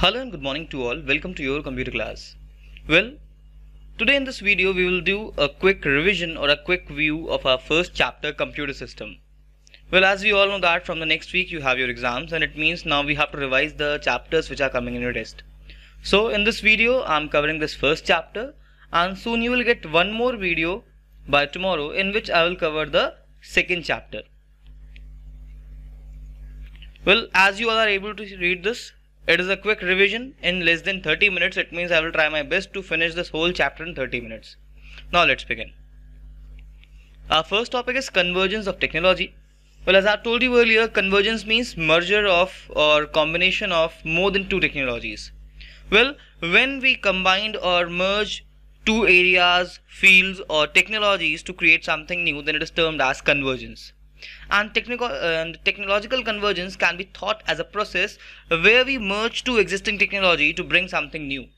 Hello and good morning to all. Welcome to your computer class. Well, today in this video we will do a quick revision or a quick view of our first chapter computer system. Well, as we all know that from the next week you have your exams and it means now we have to revise the chapters which are coming in your test. So in this video I'm covering this first chapter and soon you will get one more video by tomorrow in which I will cover the second chapter. Well, as you all are able to read this, it is a quick revision in less than 30 minutes. It means I will try my best to finish this whole chapter in 30 minutes. Now let's begin. Our first topic is convergence of technology. Well, as i told you earlier, convergence means merger of or combination of more than two technologies. Well, when we combined or merge two areas, fields, or technologies to create something new, then it is termed as convergence. And technical, and technological convergence can be thought as a process where we merge two existing technology to bring something new.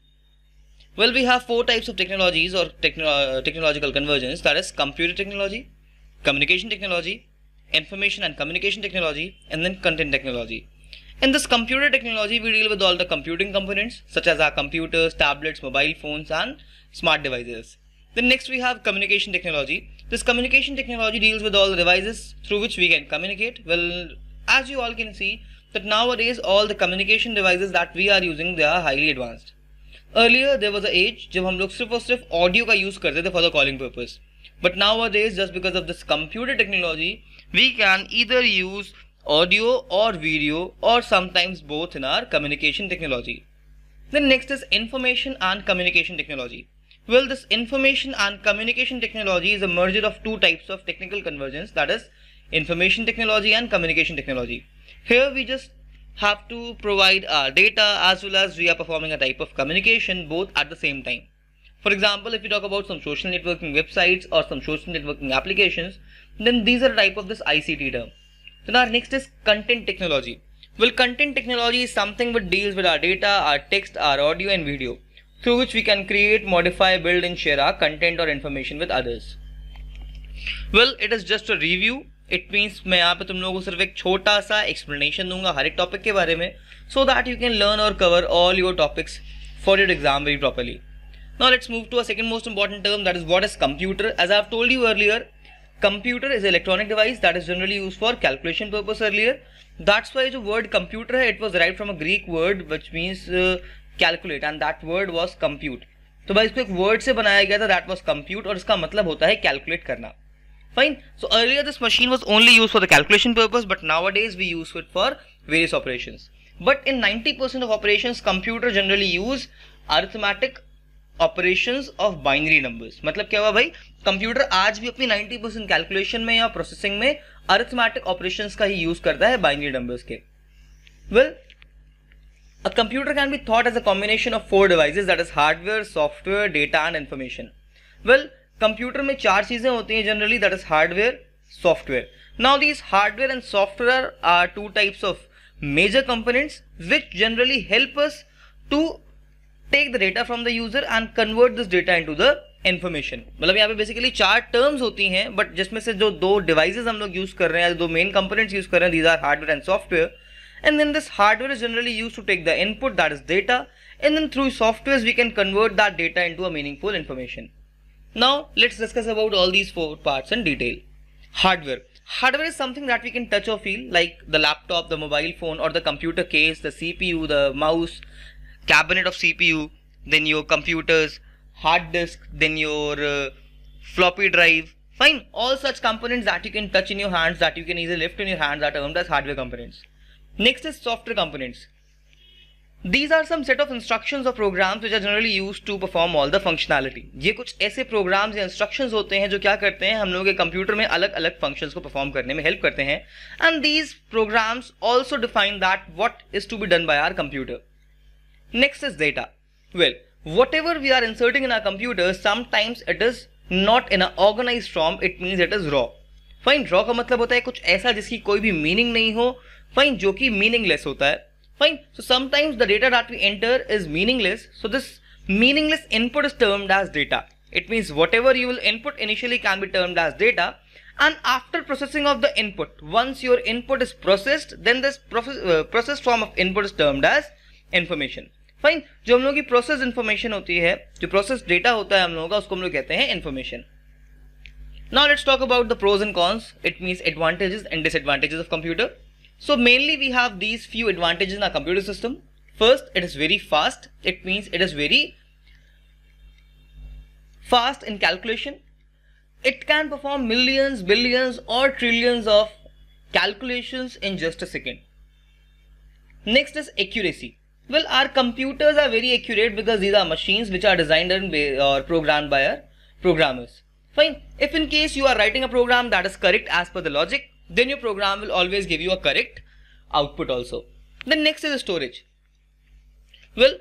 Well, we have four types of technologies or techno uh, technological convergence that is computer technology, communication technology, information and communication technology, and then content technology. In this computer technology, we deal with all the computing components such as our computers, tablets, mobile phones, and smart devices. Then next we have communication technology this communication technology deals with all the devices through which we can communicate. Well, as you all can see, that nowadays all the communication devices that we are using, they are highly advanced. Earlier, there was an age when we used सिर्फ और audio audio का use करते for for the But nowadays, just because of this computer technology, we can either use audio or video or sometimes both in our communication technology. Then next is information and communication technology. Well, this information and communication technology is a merger of two types of technical convergence that is information technology and communication technology. Here we just have to provide our uh, data as well as we are performing a type of communication both at the same time. For example, if you talk about some social networking websites or some social networking applications, then these are type of this ICT term. Then our next is content technology. Well, content technology is something which deals with our data, our text, our audio and video through which we can create, modify, build and share our content or information with others. Well, it is just a review. It means मैं यहाँ पे तुम लोगों को सिर्फ एक छोटा सा एक्सप्लेनेशन दूंगा हर एक टॉपिक के बारे में so that you can for your exam very properly. Now let's move to a second most important term that is what is computer. As I have told you earlier, computer is electronic device that is generally used for calculation purpose earlier. That's why the word computer it was derived from a Greek word which means uh, calculate and that word was compute तो भाई इसको एक word से बनाया गया था that was compute और इसका मतलब होता है कैलकुलेट करना fine so earlier this machine was only use for the calculation purpose but nowadays we use it for various operation but in ninety percent of operation computer generally use arithmetic operation of binary number मतलब क्या हुआ भाई computer आज भी अपनी ninety percent calculation में या processing में अर्थमैटिक ऑपरेशन का ही यूज करता है बाइनरी नंबर्स के well well, A computer can be thought as a combination of four devices that is hardware, software, data and information. Well, computer में चार चीजें होती हैं generally that is hardware, software. Now these hardware and software are two types of major components which generally help us to take the data from the user and convert this data into the information. मतलब यहाँ पे basically चार terms होती हैं but जिसमें से जो दो devices हम लोग use कर रहे हैं दो main components use कर रहे हैं these are hardware and software. and then this hardware is generally used to take the input that is data and then through softwares we can convert that data into a meaningful information. Now let's discuss about all these four parts in detail. Hardware. Hardware is something that we can touch or feel like the laptop, the mobile phone or the computer case, the CPU, the mouse, cabinet of CPU, then your computers, hard disk, then your uh, floppy drive. Fine, all such components that you can touch in your hands that you can easily lift in your hands are termed as hardware components. Next is software components. These are some set of instructions or programs which are generally used to perform all the functionality. ये कुछ ऐसे programs या instructions होते हैं जो क्या करते हैं हम लोगों के कंप्यूटर में अलग अलग functions को perform करने में help करते हैं and these programs also define that what is to be done by our computer. Next is data. Well, whatever we are inserting in our computer, sometimes it is not in an organized form, it means it is raw. Fine raw का मतलब होता है कुछ ऐसा जिसकी कोई भी meaning नहीं हो फाइन जो कि मीनिंगलेस होता है fine so sometimes the data that we enter is meaningless so this meaningless input is is termed data it It whatever you will input initially can be termed as data and after processing of the input, once your input is processed, then this process, uh, process form of input is termed as information. fine jo hum log ki process information hoti hai jo process data hota hai hum log ka usko hum log kehte hain information now let's talk about the pros and cons it means advantages and disadvantages of computer So mainly we have these few advantages in our computer system. First, it is very fast. It means it is very fast in calculation. It can perform millions, billions or trillions of calculations in just a second. Next is accuracy. Well, our computers are very accurate because these are machines which are designed and or programmed by our programmers. Fine. If in case you are writing a program that is correct as per the logic, then your program will always give you a correct output also. Then next is storage. Well,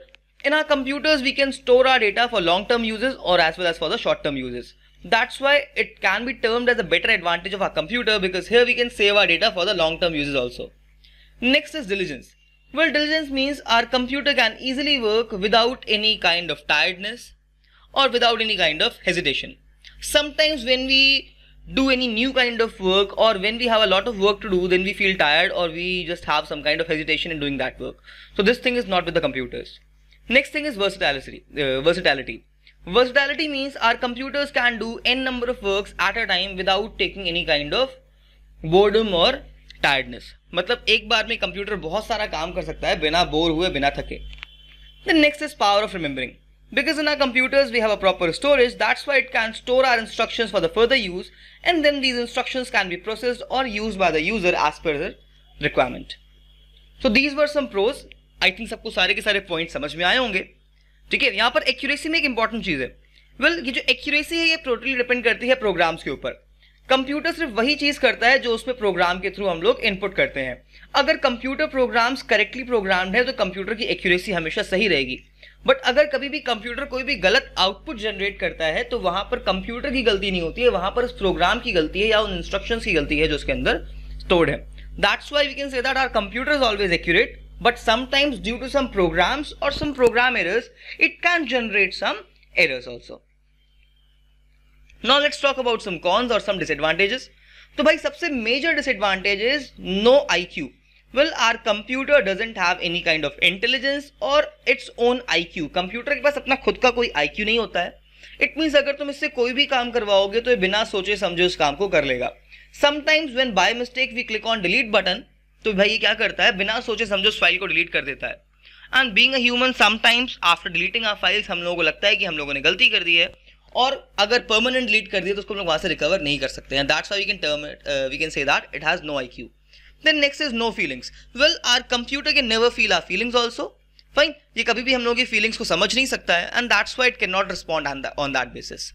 in our computers, we can store our data for long-term uses or as well as for the short-term uses. That's why it can be termed as a better advantage of our computer because here we can save our data for the long-term uses also. Next is diligence. Well, diligence means our computer can easily work without any kind of tiredness or without any kind of hesitation. Sometimes when we do any new kind of work or when we have a lot of work to do then we feel tired or we just have some kind of hesitation in doing that work so this thing is not with the computers next thing is versatility uh, versatility versatility means our computers can do n number of works at a time without taking any kind of boredom or tiredness मतलब एक बार में computer बहुत सारा काम कर सकता है बिना बोर हुए बिना थके The next is power of remembering. Because in our computers we have a proper storage, that's why it can store our instructions for the further use and then these instructions can be processed or used by the user as per the requirement. So these were some pros. I think सबको सारे के सारे points समझ में आए होंगे ठीक है यहाँ पर accuracy में एक important चीज़ है well, ये जो accuracy है ये totally depend करती है programs के ऊपर कंप्यूटर सिर्फ वही चीज़ करता है जो उसमें प्रोग्राम के थ्रू हम लोग इनपुट करते हैं अगर कंप्यूटर प्रोग्राम्स करेक्टली प्रोग्राम्ड है तो कंप्यूटर की एक्यूरेसी हमेशा सही रहेगी बट अगर कभी भी कंप्यूटर कोई भी गलत आउटपुट जनरेट करता है तो वहां पर कंप्यूटर की गलती नहीं होती है वहां पर उस प्रोग्राम की गलती है या उन इंस्ट्रक्शंस की गलती है जो उसके अंदर स्टोर्ड है that's why we can say that our computer is always accurate but sometimes due to some programs और some program errors it can generate some errors also now let's talk about some cons और some disadvantages तो भाई सबसे major disadvantage is no I Q well our computer doesn't have any kind of intelligence और its own Q computer के पास अपना खुद का कोई क्यू नहीं होता है इट मीन्स अगर तुम इससे कोई भी काम करवाओगे तो ये बिना सोचे समझे उस काम को कर लेगा sometimes when by mistake we click on delete button तो भाई ये क्या करता है बिना सोचे समझे उस फाइल को डिलीट कर देता है and being human sometimes after deleting our files हम लोगों को लगता है कि हम लोगों ने गलती कर दी है और अगर परमानेंट डिलीट कर दिए तो उसको हम लोग वहाँ से रिकवर नहीं कर सकते हैं that's we can term we can say that it has no I Q then next is no feelings well our computer के never feel our feelings also fine ये कभी भी हम लोगों की फीलिंग्स को समझ नहीं सकता है and that's why it can not respond on that basis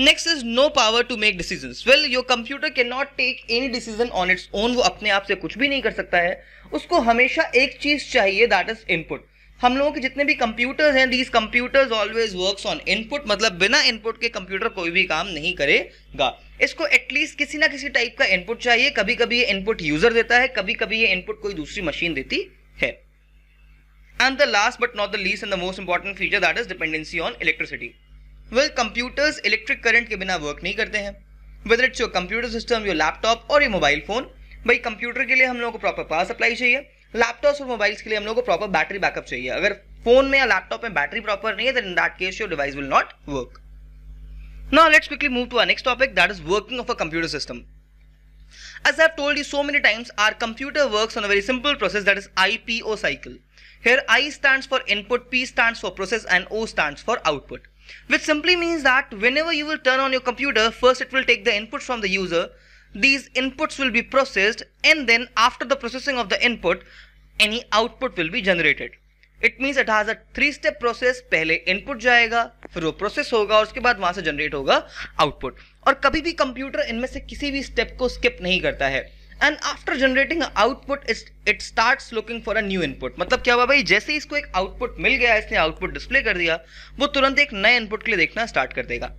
next is no power to make decision well your computer can not take any decision on its own वो अपने आप से कुछ भी नहीं कर सकता है उसको हमेशा एक चीज चाहिए दैट इज इनपुट हम लोगों के जितने भी कंप्यूटर्स हैं these computers always works on input मतलब बिना इनपुट के कंप्यूटर कोई भी काम नहीं करेगा इसको एटलीस्ट किसी ना किसी टाइप का इनपुट चाहिए कभी कभी ये इनपुट यूजर देता है कभी कभी ये इनपुट कोई दूसरी मशीन देती है and the last but not the least and the most important feature that is dependency on electricity well computers electric current के बिना वर्क नहीं करते हैं whether it's your computer system your laptop और योर मोबाइल फोन भाई computer के लिए हम लोगों को प्रॉपर पावर सप्लाई चाहिए लैपटॉप्स और मोबाइल्स के लिए हम लोग को प्रॉपर बैटरी बैकअप चाहिए अगर फोन में या लैपटॉप में बैटरी प्रॉपर नहीं है then in that case your device will not work Now let's quickly move to our next topic that is working of a computer system. As I have told you so many times, our computer works on a very simple process that is IPO cycle. Here I stands for input, P stands for process and O stands for output. Which simply means that whenever you will turn on your computer, first it will take the input from the user, these inputs will be processed and then after the processing of the input any output will be generated it means it has a three step process पहले input जाएगा फिर वो process होगा और उसके बाद वहां से जनरेट होगा आउटपुट और कभी भी कंप्यूटर इनमें से किसी भी स्टेप को स्किप नहीं करता है and after generating output it start looking for a new input मतलब क्या हुआ भाई जैसे इसको एक आउटपुट मिल गया इसने आउटपुट डिस्प्ले कर दिया वो तुरंत एक नए इनपुट के लिए देखना स्टार्ट कर देगा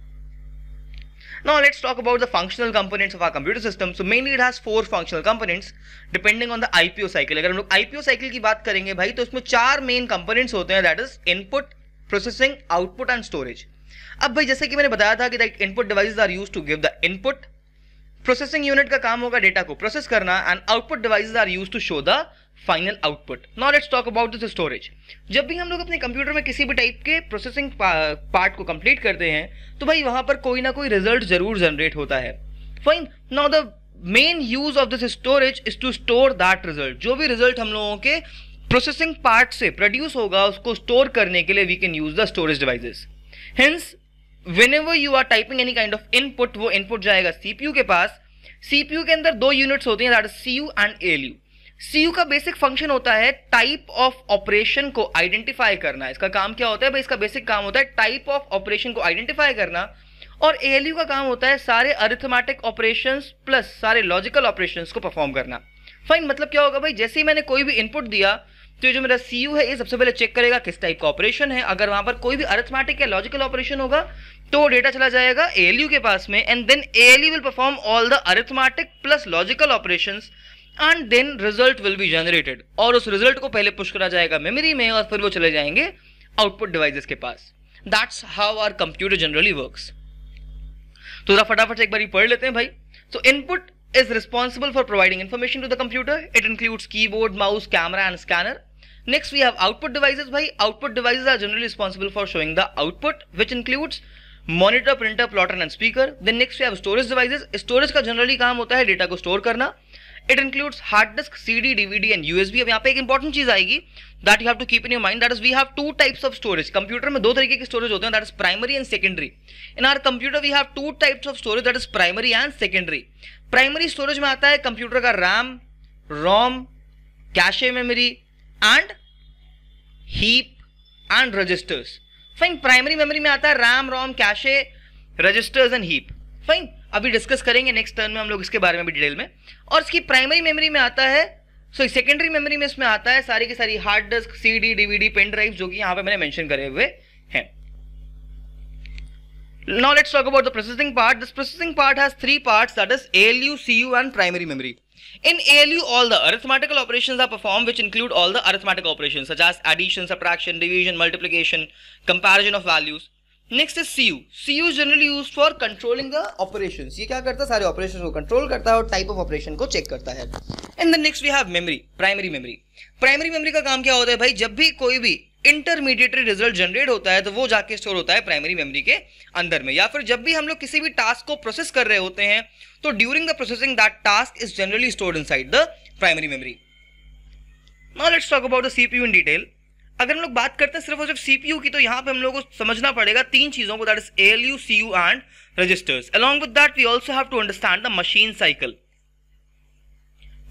Now let's talk about the functional components of our computer system. So mainly it has four functional components depending on the IPO cycle. अगर हम लोग IPO cycle की बात करेंगे भाई तो उसमें चार main components होते हैं that is input, processing, output and storage. अब भाई जैसे कि मैंने बताया था कि that input devices are used to give the input, processing unit का काम होगा data को process करना and output devices are use to show the final output not let's talk about this storage जब भी हम लोग अपने कंप्यूटर में किसी भी टाइप के प्रोसेसिंग पार्ट को कंप्लीट करते हैं तो भाई वहां पर कोई ना कोई रिजल्ट जरूर जनरेट होता है fine now the main use of this storage is to store that result जो भी रिजल्ट हम लोगों के प्रोसेसिंग पार्ट से प्रोड्यूस होगा उसको स्टोर करने के लिए we can use the storage devices hence whenever you are typing any kind of input वो इनपुट जाएगा सीपीयू के पास सीपीयू के अंदर दो यूनिट्स होते हैं that is C U and A L CU का बेसिक फंक्शन होता है टाइप ऑफ ऑपरेशन को आइडेंटिफाई करना इसका काम क्या होता है भाई इसका बेसिक काम होता है टाइप ऑफ ऑपरेशन को आइडेंटिफाई करना और ए का काम होता है सारे अरिथमेटिक ऑपरेशंस प्लस सारे लॉजिकल ऑपरेशंस को परफॉर्म करना फाइन मतलब क्या होगा भाई जैसे ही मैंने कोई भी इनपुट दिया तो जो मेरा सी है ये सबसे पहले चेक करेगा किस टाइप का ऑपरेशन है अगर वहां पर कोई भी अरिथमेटिक या लॉजिकल ऑपरेशन होगा तो डेटा चला जाएगा ए के पास में and then A will perform all the arithmetic plus logical operations and then result will be generated और उस रिजल्ट को पहले पुश करा जाएगा मेमोरी में और फिर वो चले जाएंगे आउटपुट डिवाइसेस के पास that's how our computer generally works तो जरा फटाफट एक बार पढ़ लेते हैं भाई so input is responsible for providing information to the computer it includes keyboard mouse camera and scanner next we have output devices भाई output devices are generally responsible for showing the output which includes monitor printer plotter and speaker then next we have storage devices storage का generally काम होता है data को store करना it includes hard disk C D DVD and USB अब यहाँ पे एक इंपॉर्टेंट चीज आएगी that you have to keep in your mind that is we have two types of storage computer में दो तरीके के स्टोरेज होते हैं that is primary and secondary in our computer we have two types of storage that is primary and secondary primary storage में आता है computer का RAM ROM cache memory and heap and registers fine primary memory में आता है RAM ROM cache registers and heap fine अभी discuss करेंगे next turn में हम लोग इसके बारे में भी डिटेल में और इसकी प्राइमरी मेमोरी में आता है सो सेकेंडरी मेमोरी में इसमें आता है सारी की सारी hard disk C D DVD pen drive जो कि यहाँ पे मैंने मैंशन करे हुए हैं now let's talk about the processing part this processing part has three part that is L U C U and primary memory in L U all the arithmetical operation are perform which include all the arithmetical operation such as addition subtraction division multiplication comparison of values next है C U C U generally use for controlling the operation ये क्या करता है सारे operation को control करता है और टाइप ऑफ ऑपरेशन को चेक करता है and the next we have memory primary memory primary memory का काम क्या होता है भाई जब भी कोई भी इंटरमीडिएटरी रिजल्ट जनरेट होता है तो वो जाके स्टोर होता है प्राइमरी मेमोरी के अंदर में या फिर जब भी हम लोग किसी भी टास्क को प्रोसेस कर रहे होते हैं तो during the processing that task is generally stored inside the primary memory now let's talk about the CPU in detail अगर हम लोग बात करते हैं सिर्फ और सिर्फ सीपीयू की तो यहाँ पे हम लोगों को समझना पड़ेगा तीन चीज़ों को that is L U C U and registers along with that we also have to understand the machine cycle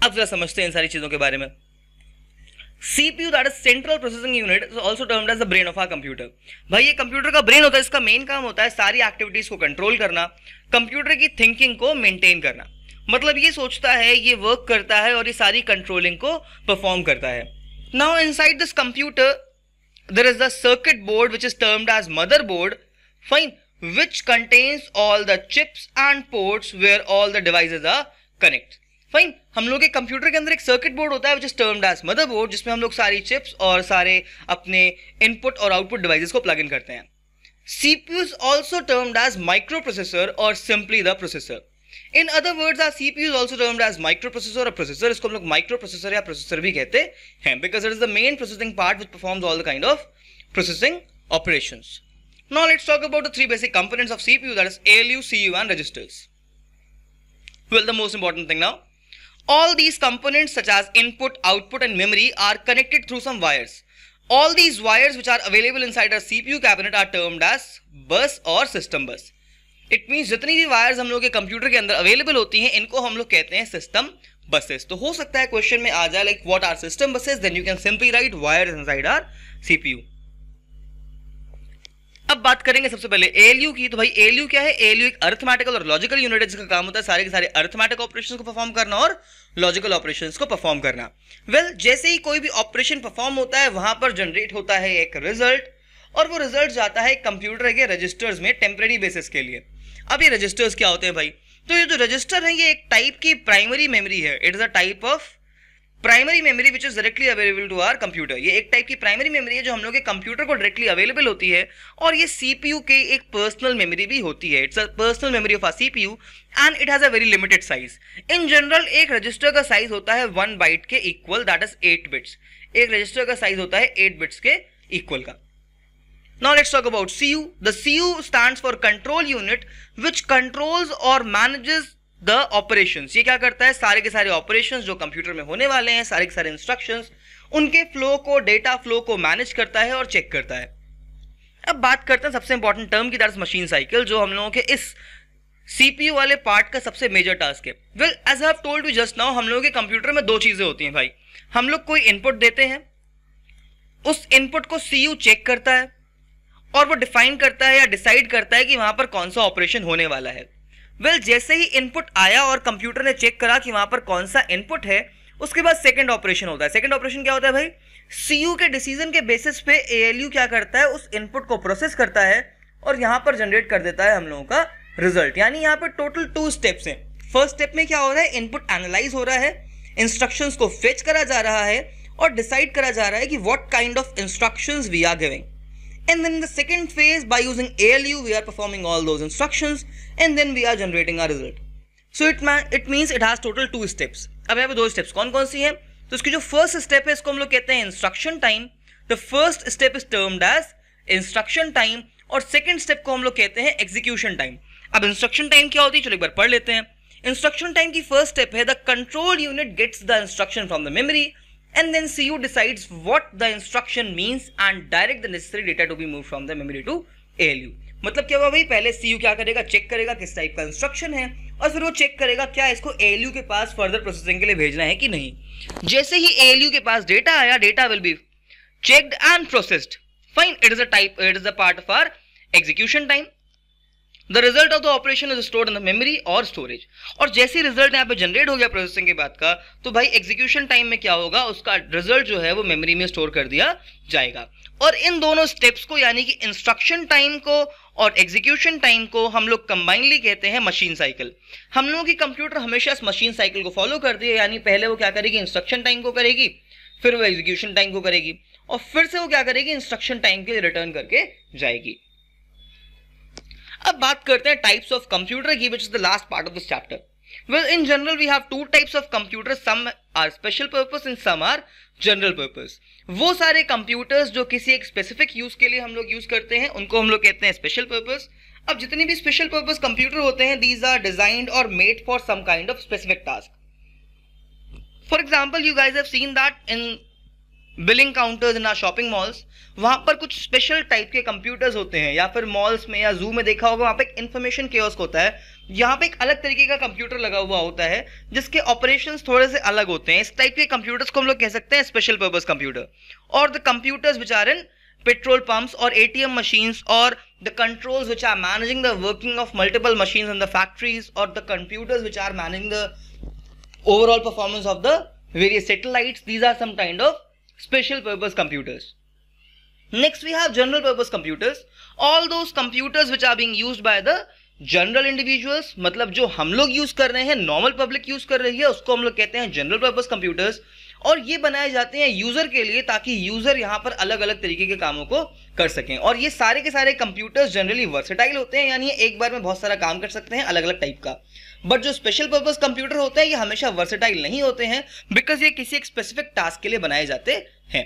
अब जरा समझते हैं इन सारी चीज़ों के बारे में CPU that is central processing unit is also termed as the brain of our computer भाई ये कंप्यूटर का ब्रेन होता है इसका मेन काम होता है सारी एक्टिविटीज को कंट्रोल करना कंप्यूटर की थिंकिंग को मेंटेन करना मतलब ये सोचता है ये वर्क करता है और ये सारी कंट्रोलिंग को परफॉर्म करता है Now inside this computer, there is a circuit board which is termed as motherboard. Fine. Which contains all the chips and ports where all the devices are connect. fine हम लोग के computer के अंदर एक circuit board होता है which is termed as mother जिसमें हम लोग सारी चिप्स और सारे अपने इनपुट और आउटपुट डिवाइसेस को प्लग इन करते हैं CPU is also termed as microprocessor और simply the processor In other words, our CPU is also termed as microprocessor or processor. इसको हम लोग माइक्रोप्रोसेसर या प्रोसेसर भी कहते हैं because it is the main processing part which performs all the kind of Now let's talk about the three basic components of CPU that is ALU, CU and registers. Well, the most important thing now. All these components such as input, output and memory are connected through some wires. All these wires which are available inside our CPU cabinet are termed as bus or system bus. It mean जितनी भी wires हम लोग के computer के अंदर available होती हैं इनको हम लोग कहते हैं सिस्टम बसेस तो हो सकता है क्वेश्चन में आ जाए like what are system buses then you can simply write wire inside our CPU अब बात करेंगे सबसे पहले एलयू की तो भाई एलयू क्या है एलयू एक अर्थमेटिकल और लॉजिकल यूनिट जिसका काम होता है सारे के सारे अर्थमेटिक ऑपरेशन को परफॉर्म करना और लॉजिकल ऑपरेशन को परफॉर्म करना वेल well, जैसे ही कोई भी ऑपरेशन परफॉर्म होता है वहां पर जनरेट होता है एक रिजल्ट और वो रिजल्ट जाता है कंप्यूटर के रजिस्टर्स में टेम्प्रेरी बेसिस के लिए अब ये रजिस्टर्स क्या होते हैं भाई तो ये जो रजिस्टर है ये एक टाइप की प्राइमरी मेमोरी है it is a type of primary memory which is directly available to our computer ये एक टाइप की प्राइमरी मेमोरी है जो हम लोग के कंप्यूटर को डायरेक्टली अवेलेबल होती है और ये सीपीयू के एक पर्सनल मेमोरी भी होती है it's a personal memory of our CPU and it has a very limited size in general एक रजिस्टर का साइज होता है वन बाइट के equal that is eight bits एक रजिस्टर का साइज होता है एट बिट्स के इक्वल का Now let's talk about CU. The CU stands for control unit which controls or manages the operations ये क्या करता है सारे के सारे operations जो computer में होने वाले हैं सारे के सारे instructions उनके flow को data flow को manage करता है और check करता है अब बात करते हैं सबसे इंपॉर्टेंट टर्म की दैट मशीन साइकिल जो हम लोगों के इस सीपीयू वाले पार्ट का सबसे मेजर टास्क है well as have told you just now हम लोगों के कंप्यूटर में दो चीजें होती हैं भाई हम लोग कोई इनपुट देते हैं उस इनपुट को सीयू चेक करता है और वो डिफाइन करता है या डिसाइड करता है कि वहां पर कौन सा ऑपरेशन होने वाला है वेल well, जैसे ही इनपुट आया और कंप्यूटर ने चेक करा कि वहाँ पर कौन सा इनपुट है उसके बाद सेकेंड ऑपरेशन होता है सेकेंड ऑपरेशन क्या होता है भाई सी के डिसीजन के बेसिस पे ए क्या करता है उस इनपुट को प्रोसेस करता है और यहाँ पर जनरेट कर देता है हम लोगों का रिजल्ट यानी यहाँ पर टोटल टू स्टेप्स हैं फर्स्ट स्टेप में क्या हो रहा है इनपुट एनालाइज हो रहा है इंस्ट्रक्शंस को फेच करा जा रहा है और डिसाइड करा जा रहा है कि what kind of instructions we are giving And then the second phase by using ALU, we are performing all those instructions and then we are generating our result. So it it means it has total two steps. अब यहाँ पे दो steps कौन कौन सी हैं तो इसकी जो first step है इसको हम लोग कहते हैं instruction time The first step is termed as instruction time और second स्टेप को हम लोग कहते हैं एग्जीक्यूशन टाइम अब इंस्ट्रक्शन टाइम क्या होती है चलो एक बार पढ़ लेते हैं Instruction time की first step है the control unit gets the instruction from the memory. and then CU decides what the instruction means and direct the necessary data to be moved from the memory to ALU. मतलब क्या हुआ भाई पहले सी क्या करेगा check करेगा किस type का इंस्ट्रक्शन है और फिर वो चेक करेगा क्या इसको एएलयू के पास फर्दर प्रोसेसिंग के लिए भेजना है कि नहीं जैसे ही एएलयू के पास डेटा आया data will be checked and processed fine it is a type it is a part for execution time the result of the operation is stored in the memory और स्टोरेज और जैसे result यहाँ पे generate हो गया processing के बाद का तो भाई एग्जीक्यूशन टाइम में क्या होगा उसका रिजल्ट जो है वो मेमोरी में स्टोर कर दिया जाएगा और इन दोनों स्टेप्स को यानी कि इंस्ट्रक्शन टाइम को और एग्जीक्यूशन टाइम को हम लोग कंबाइनली कहते हैं मशीन साइकिल हम लोगों की कंप्यूटर हमेशा इस मशीन साइकिल को फॉलो करती है यानी पहले वो क्या करेगी इंस्ट्रक्शन टाइम को करेगी फिर वो एग्जीक्यूशन टाइम को करेगी और फिर से वो क्या करेगी इंस्ट्रक्शन टाइम के लिए रिटर्न करके जाएगी अब बात करते हैं टाइप्स ऑफ कंप्यूटर की which is the last part of this chapter well in general we have two types of computer some are special purpose and some are general purpose वो सारे कंप्यूटर्स जो किसी एक स्पेसिफिक यूज के लिए हम लोग यूज करते हैं उनको हम लोग कहते हैं स्पेशल पर्पस अब जितने भी स्पेशल पर्पस कंप्यूटर होते हैं दीज आर डिजाइंड और made for some kind of specific task for example you guys have seen that in billing counters ना शॉपिंग मॉल्स वहां पर कुछ स्पेशल टाइप के कंप्यूटर्स होते हैं या फिर मॉल्स में या जू में देखा होगा वहां पे एक इन्फॉर्मेशन केयर्स होता है यहाँ पे एक अलग तरीके का कंप्यूटर लगा हुआ होता है जिसके ऑपरेशन थोड़े से अलग होते हैं इस टाइप के कंप्यूटर्स को हम लोग कह सकते हैं स्पेशल पर्पज कंप्यूटर और the computers which are in petrol pumps और ए टी एम मशीन्स और the controls which are managing the working of multiple machine in the factories और the computers which are managing the overall performance of the various satellite these are some kind of special purpose computers. Next we have general purpose computers. All those computers which are being used by the general individuals मतलब जो हम लोग use कर रहे हैं normal public use कर रही है उसको हम लोग कहते हैं जनरल पर्पज कंप्यूटर्स और ये बनाए जाते हैं यूजर के लिए ताकि यूजर यहाँ पर अलग अलग तरीके के कामों को कर सकें और ये सारे के सारे कंप्यूटर्स जनरली वर्सेटाइल होते हैं यानी एक बार में बहुत सारा काम कर सकते हैं अलग अलग टाइप का बट जो स्पेशल पर्पज कंप्यूटर होते हैं ये हमेशा वर्सेटाइल नहीं होते हैं बिकॉज ये किसी एक स्पेसिफिक टास्क के लिए बनाए जाते हैं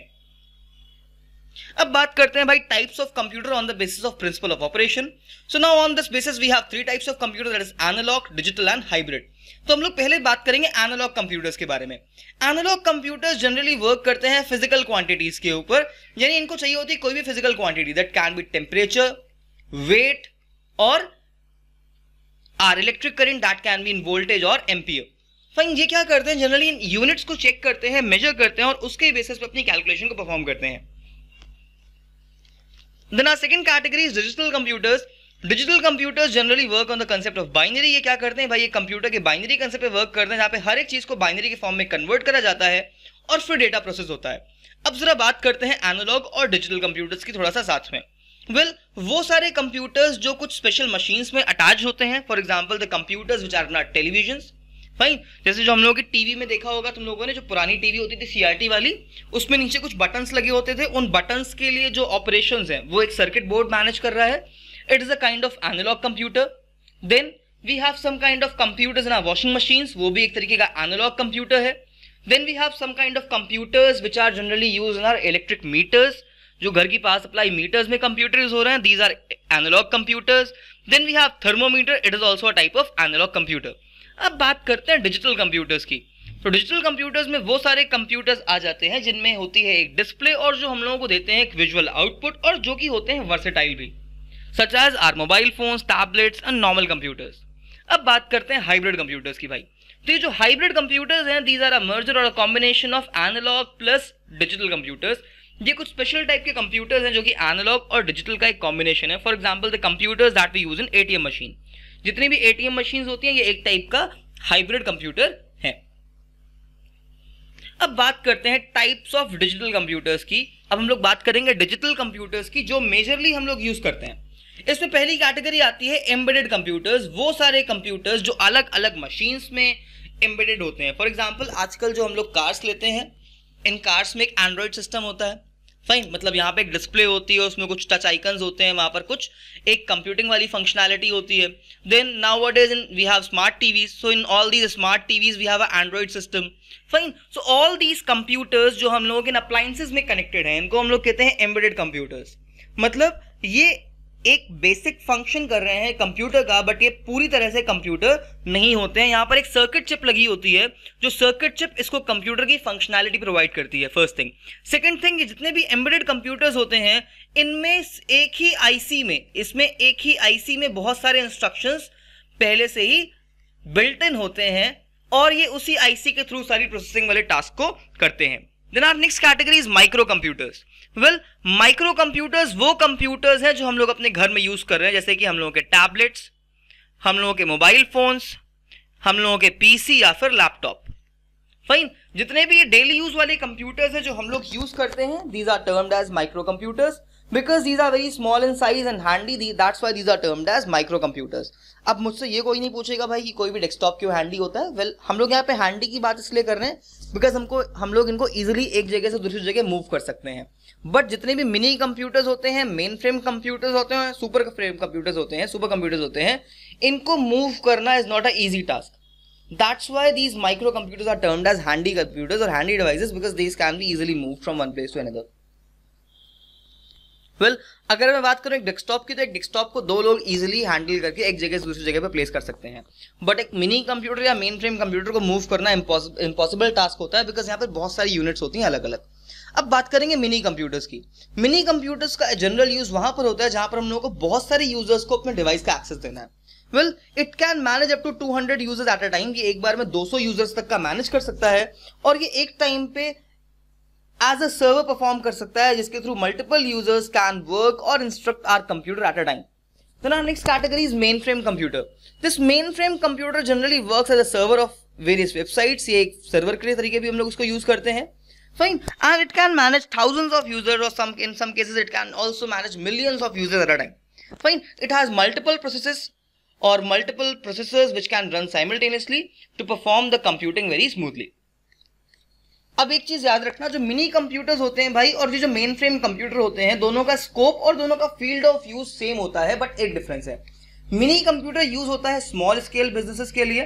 अब बात करते हैं भाई types of computer on the basis of principle of operation so now on this basis we have three types of computer that is analog digital and hybrid तो हम लोग पहले बात करेंगे एनालॉग कंप्यूटर्स के बारे में एनालॉग कंप्यूटर्स जनरली वर्क करते हैं फिजिकल क्वांटिटीज के ऊपर यानी इनको चाहिए होती है कोई भी physical quantity that can be temperature weight और or electric current that can be in voltage और एमपीओ फाइन ये क्या करते हैं जनरली इन यूनिट्स को चेक करते हैं मेजर करते हैं और उसके बेसिस पे अपनी कैलकुलेशन को परफॉर्म करते हैं then our second category is digital computers digital computers generally work on the concept of binary ये क्या करते हैं भाई ये कंप्यूटर के बाइनरी कंसेप्ट पे वर्क करते हैं जहां पे हर एक चीज़ को बाइनरी के फॉर्म में कन्वर्ट करा जाता है और फिर डेटा प्रोसेस होता है अब जरा बात करते हैं एनालॉग और डिजिटल कंप्यूटर्स की थोड़ा सा साथ में वेल well, वो सारे कंप्यूटर्स जो कुछ स्पेशल मशीन्स में अटैच होते हैं for example the computers which are not television fine जैसे जो हम लोगों की टीवी में देखा होगा तुम लोगों ने जो पुरानी टीवी होती थी सीआरटी वाली उसमें नीचे कुछ बटन्स लगे होते थे उन बटन्स के लिए जो ऑपरेशन हैं वो एक सर्किट बोर्ड मैनेज कर रहा है it is a kind of analog computer then we have some kind of computers ना वॉशिंग मशीन्स वो भी एक तरीके का एनालॉग कंप्यूटर है then we have some kind of computers which are generally use in our electric meters जो घर की पावर सप्लाई मीटर्स में कंप्यूटर यूज हो रहे हैं these are analog computers then we have thermometer it is also a type of analog computer अब बात करते हैं डिजिटल कंप्यूटर्स की तो डिजिटल कंप्यूटर्स में वो सारे कंप्यूटर्स आ जाते हैं जिनमें होती है एक डिस्प्ले और जो हम लोगों को देते हैं एक विजुअल आउटपुट और जो कि होते हैं वर्सेटाइल भी such as our mobile phones tablets and normal computers अब बात करते हैं हाइब्रिड कंप्यूटर्स की भाई तो ये जो हाइब्रिड कंप्यूटर्स हैं दीज आर अ मर्जर और a combination of analog plus digital computers ये कुछ स्पेशल टाइप के कंप्यूटर्स हैं जो कि एनालॉग और डिजिटल का एक कॉम्बिनेशन है for example the computers that we use in M machine जितनी भी एम मशीन होती हैं ये एक टाइप का हाइब्रिड कंप्यूटर है अब बात करते हैं टाइप्स ऑफ डिजिटल कंप्यूटर्स की अब हम लोग बात करेंगे डिजिटल कंप्यूटर्स की जो मेजरली हम लोग यूज करते हैं इसमें पहली कैटेगरी आती है एम्बेडेड कंप्यूटर्स वो सारे कंप्यूटर्स जो अलग अलग मशीन्स में एम्बेडेड होते हैं फॉर एग्जाम्पल आजकल जो हम लोग कार्स लेते हैं इन कार्स में एक एंड्रॉयड सिस्टम होता है फाइन मतलब यहाँ पे एक डिस्प्ले होती है उसमें कुछ टच आइकन्स होते हैं वहाँ पर कुछ एक कंप्यूटिंग वाली फंक्शनैलिटी होती है then now what is in we have smart TVs so in all these smart TVs we have a android system fine so all these computers जो हम लोग इन अप्लाइंसेज में कनेक्टेड हैं इनको हम लोग कहते हैं एम्बेडेड कंप्यूटर्स मतलब ये एक बेसिक फंक्शन कर रहे हैं कंप्यूटर का बट ये पूरी तरह से कंप्यूटर नहीं होते हैं यहाँ पर एक सर्किट चिप लगी होती है जो सर्किट चिप इसको कंप्यूटर की फंक्शनैलिटी प्रोवाइड करती है फर्स्ट थिंग सेकंड थिंग जितने भी एम्बेडेड कंप्यूटर्स होते हैं इनमें एक ही आईसी में इसमें एक ही आईसी में बहुत सारे इंस्ट्रक्शन पहले से ही बिल्ट इन होते हैं और ये उसी आईसी के थ्रू सारी प्रोसेसिंग वाले टास्क को करते हैं then our next category is micro computers well micro computers वो कंप्यूटर्स हैं जो हम लोग अपने घर में यूज कर रहे हैं जैसे कि हम लोगों के टैबलेट्स हम लोगों के मोबाइल फोन्स हम लोगों के पीसी या फिर लैपटॉप फाइन जितने भी ये डेली यूज वाले कंप्यूटर्स हैं जो हम लोग यूज करते हैं these are termed as micro computers because these are very small in size and handy the that's why these are termed as micro computers अब मुझसे ये कोई नहीं पूछेगा भाई कि कोई भी डेस्कटॉप क्यों हैंडी होता है वेल well, हम लोग यहाँ पे हैंडी की बात इसलिए कर रहे हैं बिकॉज हमको हम लोग इनको ईजिली एक जगह से दूसरी जगह मूव कर सकते हैं बट जितने भी मिनी कंप्यूटर्स होते हैं मेन फ्रेम कंप्यूटर्स होते हैं सुपर फ्रेम कंप्यूटर्स होते हैं सुपर कंप्यूटर्स होते हैं इनको मूव करना is not a easy task why these micro computers are termed as handy computers और handy devices because these can be easily move from one place to another well well, अगर मैं बात करूँ एक डेस्कटॉप की तो एक डेस्कटॉप को दो लोग इजीली हैंडल करके एक जगह से दूसरी जगह पर प्लेस कर सकते हैं बट एक मिनी कंप्यूटर या मेन फ्रेम कंप्यूटर को मूव करना इम्पॉसिबल टास्क होता है बिकॉज यहाँ पर बहुत सारी यूनिट्स होती हैं अलग अलग अब बात करेंगे मिनी कंप्यूटर्स की मिनी कंप्यूटर्स का जनरल यूज वहां पर होता है जहां पर हम लोगों को बहुत सारे यूजर्स को अपने डिवाइस का एक्सेस देना है well it can manage up to 200 users at a time ये एक बार में 200 यूजर्स तक का मैनेज कर सकता है और ये एक टाइम पे एज अ सर्वर परफॉर्म कर सकता है जिसके through multiple users can work और instruct our computer at a time next category is mainframe computer this mainframe computer generally work as a server of various websites ये एक server के तरीके भी हम लोग उसको यूज करते हैं fine and it can manage thousand of user और some in some cases it can also manage millions of users at a time fine it has multiple process और multiple processors which can run simultaneously to perform the computing very smoothly अब एक चीज याद रखना जो mini computers होते हैं भाई और ये जो मेन फ्रेम कंप्यूटर होते हैं दोनों का स्कोप और दोनों का फील्ड ऑफ यूज सेम होता है बट एक डिफरेंस है मिनी कंप्यूटर यूज होता है स्मॉल स्केल बिजनेसेस के लिए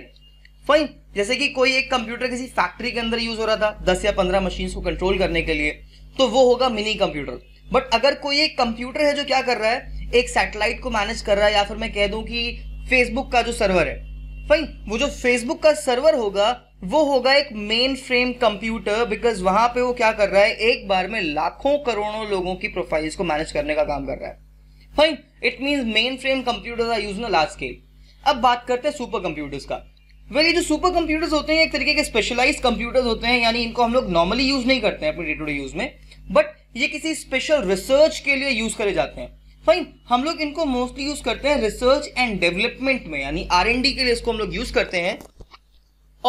फाइन जैसे कि कोई एक कंप्यूटर किसी फैक्ट्री के अंदर यूज हो रहा था दस या पंद्रह मशीन को कंट्रोल करने के लिए तो वो होगा मिनी कंप्यूटर बट अगर कोई एक कंप्यूटर है जो क्या कर रहा है एक सैटेलाइट को मैनेज कर रहा है या फिर मैं कह दूं कि फेसबुक का जो सर्वर है फाइन वो जो फेसबुक का सर्वर होगा वो होगा एक मेन फ्रेम कंप्यूटर बिकॉज वहां पे वो क्या कर रहा है एक बार में लाखों करोड़ों लोगों की प्रोफाइल्स को मैनेज करने का काम कर रहा है fine it means mainframe computers are use in large scale अब बात करते हैं सुपर कंप्यूटर्स का वेल ये जो सुपर कंप्यूटर्स होते हैं एक तरीके के स्पेशलाइज कंप्यूटर्स होते हैं यानी इनको हम लोग नॉर्मली यूज नहीं करते हैं अपने डे टू डे यूज में बट ये किसी स्पेशल रिसर्च के लिए यूज करे जाते हैं फाइन हम लोग इनको मोस्टली यूज करते हैं रिसर्च एंड डेवलपमेंट में यानी आर के लिए इसको हम लोग यूज करते हैं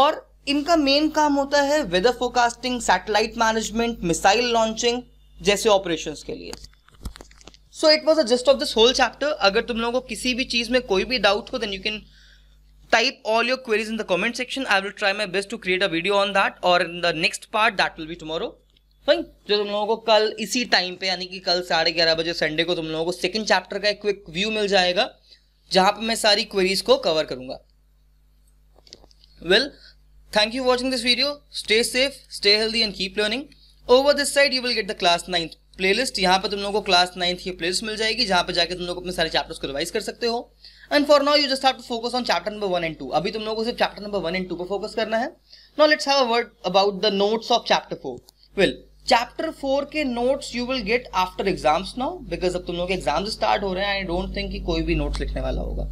और इनका मेन काम होता है weather forecasting satellite management missile launching जैसे ऑपरेशन के लिए so it was a gist of this whole chapter अगर तुम लोगों को किसी भी चीज़ में कोई भी डाउट हो then you can type all your queries in the comment section I will try my best to create a video on that और in the next part that will be tomorrow fine जो तुम लोगों को कल इसी time पे यानी कि कल साढ़े ग्यारह बजे संडे को तुम लोगों को सेकंड चैप्टर का एक क्विक व्यू मिल जाएगा जहां पर मैं सारी क्वेरीज को कवर करूंगा well well, Thank you for watching this video. Stay safe, stay healthy and keep learning. Over this side you will get the class 9th playlist. यहाँ पे तुम लोगों को class 9th की playlist मिल जाएगी जहाँ पे जाके तुम लोग अपने सारे chapters को revise कर सकते हो. And for now you just have to focus on chapter number 1 and 2. अभी तुम लोगों को सिर्फ chapter number 1 and 2 पर focus करना है. Now let's have a word about the notes of chapter 4. Well, chapter four के notes you will get after exams now because अब तुम लोग एग्जाम्स स्टार्ट हो रहे हैं आई डोंट थिंक कि कोई भी नोट्स लिखने वाला होगा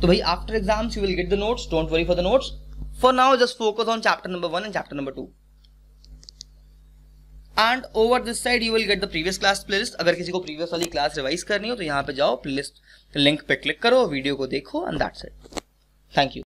तो भाई after exams you will get the notes don't worry for the notes for now just focus on chapter number 1 and chapter number 2. And over this side you will get the previous class playlist अगर किसी को previous वाली class revise करनी हो तो यहाँ पे जाओ प्ले लिस्ट लिंक पे क्लिक करो वीडियो को देखो and that's it thank you